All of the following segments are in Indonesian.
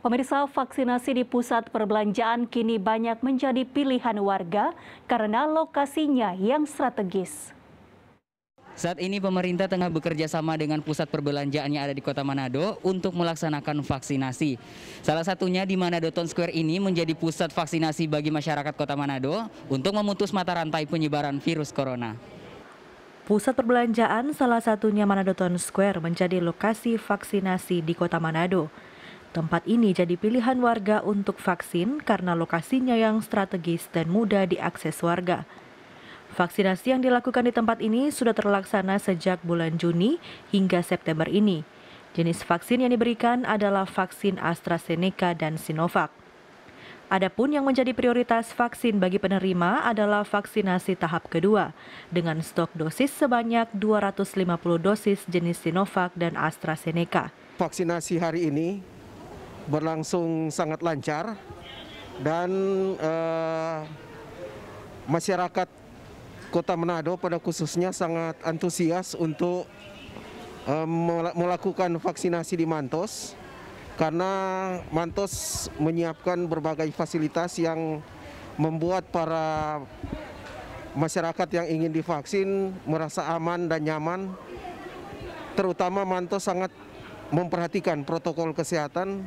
Pemirsa, vaksinasi di pusat perbelanjaan kini banyak menjadi pilihan warga karena lokasinya yang strategis. Saat ini pemerintah tengah bekerja sama dengan pusat perbelanjaan yang ada di kota Manado untuk melaksanakan vaksinasi. Salah satunya di Manado Town Square ini menjadi pusat vaksinasi bagi masyarakat kota Manado untuk memutus mata rantai penyebaran virus corona. Pusat perbelanjaan salah satunya Manado Town Square menjadi lokasi vaksinasi di kota Manado. Tempat ini jadi pilihan warga untuk vaksin karena lokasinya yang strategis dan mudah diakses warga. Vaksinasi yang dilakukan di tempat ini sudah terlaksana sejak bulan Juni hingga September ini. Jenis vaksin yang diberikan adalah vaksin AstraZeneca dan Sinovac. Adapun yang menjadi prioritas vaksin bagi penerima adalah vaksinasi tahap kedua dengan stok dosis sebanyak 250 dosis jenis Sinovac dan AstraZeneca. Vaksinasi hari ini berlangsung sangat lancar dan uh, masyarakat Kota Manado pada khususnya sangat antusias untuk uh, melakukan vaksinasi di Mantos karena Mantos menyiapkan berbagai fasilitas yang membuat para masyarakat yang ingin divaksin merasa aman dan nyaman. Terutama Mantos sangat memperhatikan protokol kesehatan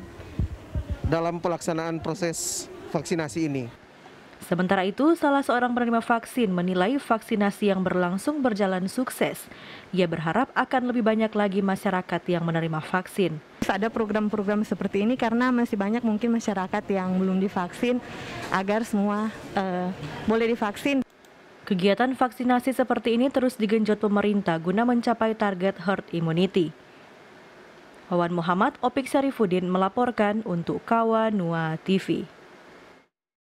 dalam pelaksanaan proses vaksinasi ini. Sementara itu, salah seorang penerima vaksin menilai vaksinasi yang berlangsung berjalan sukses. Ia berharap akan lebih banyak lagi masyarakat yang menerima vaksin. Ada program-program seperti ini karena masih banyak mungkin masyarakat yang belum divaksin agar semua uh, boleh divaksin. Kegiatan vaksinasi seperti ini terus digenjot pemerintah guna mencapai target herd immunity. Wawan Muhammad Opik Sarifudin melaporkan untuk Kawanua TV.